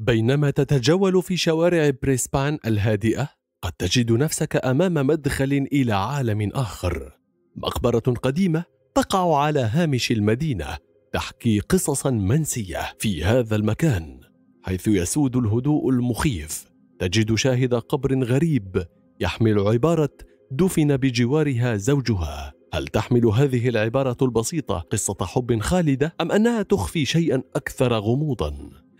بينما تتجول في شوارع بريسبان الهادئة قد تجد نفسك أمام مدخل إلى عالم آخر مقبرة قديمة تقع على هامش المدينة تحكي قصصا منسية في هذا المكان حيث يسود الهدوء المخيف تجد شاهد قبر غريب يحمل عبارة دفن بجوارها زوجها هل تحمل هذه العبارة البسيطة قصة حب خالدة أم أنها تخفي شيئا أكثر غموضا؟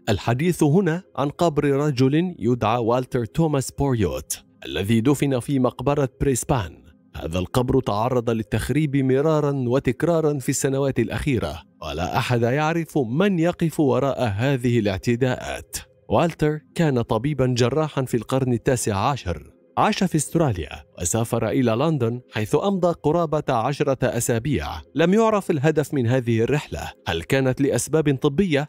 الحديث هنا عن قبر رجل يدعى والتر توماس بوريوت الذي دفن في مقبرة بريسبان هذا القبر تعرض للتخريب مرارا وتكرارا في السنوات الأخيرة ولا أحد يعرف من يقف وراء هذه الاعتداءات والتر كان طبيبا جراحا في القرن التاسع عشر عاش في استراليا وسافر إلى لندن حيث أمضى قرابة عشرة أسابيع لم يعرف الهدف من هذه الرحلة هل كانت لأسباب طبية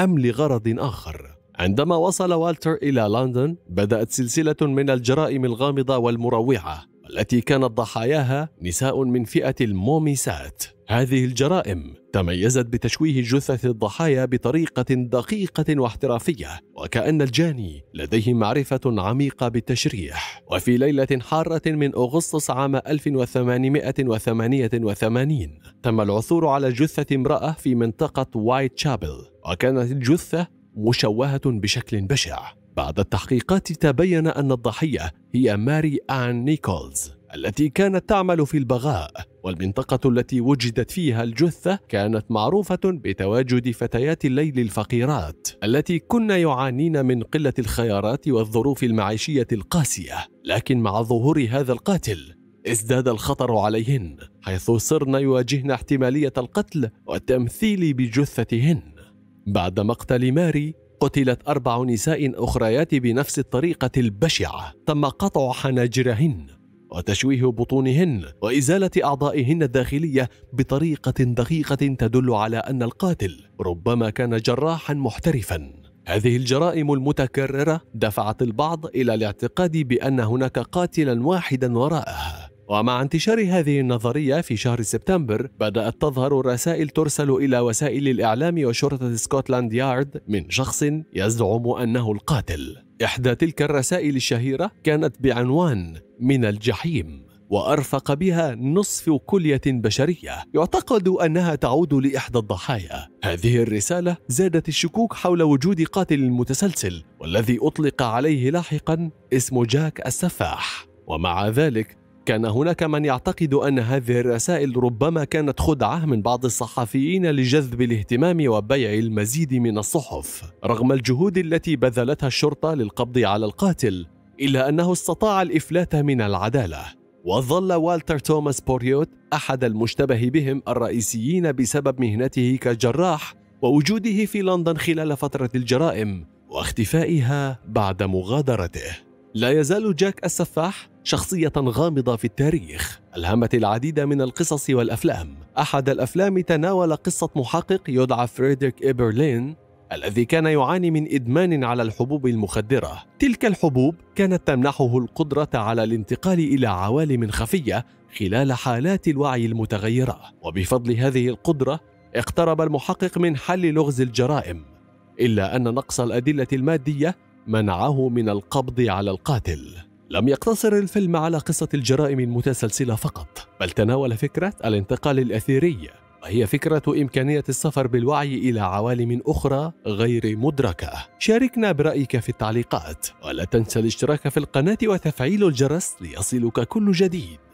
أم لغرض آخر عندما وصل والتر إلى لندن بدأت سلسلة من الجرائم الغامضة والمروعة التي كانت ضحاياها نساء من فئة الموميسات هذه الجرائم تميزت بتشويه جثث الضحايا بطريقة دقيقة واحترافية وكأن الجاني لديه معرفة عميقة بالتشريح وفي ليلة حارة من أغسطس عام 1888 تم العثور على جثة امرأة في منطقة وايت شابل وكانت الجثة مشوهة بشكل بشع بعد التحقيقات تبين أن الضحية هي ماري آن نيكولز التي كانت تعمل في البغاء والمنطقة التي وجدت فيها الجثة كانت معروفة بتواجد فتيات الليل الفقيرات التي كن يعانين من قلة الخيارات والظروف المعيشية القاسية لكن مع ظهور هذا القاتل ازداد الخطر عليهن حيث صرن يواجهن احتمالية القتل والتمثيل بجثتهن بعد مقتل ماري قتلت أربع نساء أخريات بنفس الطريقة البشعة تم قطع حناجرهن وتشويه بطونهن وإزالة أعضائهن الداخلية بطريقة دقيقة تدل على أن القاتل ربما كان جراحا محترفا هذه الجرائم المتكررة دفعت البعض إلى الاعتقاد بأن هناك قاتلا واحدا وراءه ومع انتشار هذه النظرية في شهر سبتمبر بدأت تظهر رسائل ترسل إلى وسائل الإعلام وشرطة سكوتلاند يارد من شخص يزعم أنه القاتل إحدى تلك الرسائل الشهيرة كانت بعنوان من الجحيم وأرفق بها نصف كلية بشرية يعتقد أنها تعود لإحدى الضحايا هذه الرسالة زادت الشكوك حول وجود قاتل متسلسل والذي أطلق عليه لاحقا اسم جاك السفاح ومع ذلك كان هناك من يعتقد أن هذه الرسائل ربما كانت خدعة من بعض الصحفيين لجذب الاهتمام وبيع المزيد من الصحف رغم الجهود التي بذلتها الشرطة للقبض على القاتل إلا أنه استطاع الإفلات من العدالة وظل والتر توماس بوريوت أحد المشتبه بهم الرئيسيين بسبب مهنته كجراح ووجوده في لندن خلال فترة الجرائم واختفائها بعد مغادرته. لا يزال جاك السفاح شخصية غامضة في التاريخ ألهمت العديد من القصص والأفلام أحد الأفلام تناول قصة محقق يدعى فريدريك إيبرلين الذي كان يعاني من إدمان على الحبوب المخدرة تلك الحبوب كانت تمنحه القدرة على الانتقال إلى عوالم خفية خلال حالات الوعي المتغيرة وبفضل هذه القدرة اقترب المحقق من حل لغز الجرائم إلا أن نقص الأدلة المادية منعه من القبض على القاتل لم يقتصر الفيلم على قصة الجرائم المتسلسلة فقط بل تناول فكرة الانتقال الأثيري وهي فكرة إمكانية السفر بالوعي إلى عوالم أخرى غير مدركة شاركنا برأيك في التعليقات ولا تنسى الاشتراك في القناة وتفعيل الجرس ليصلك كل جديد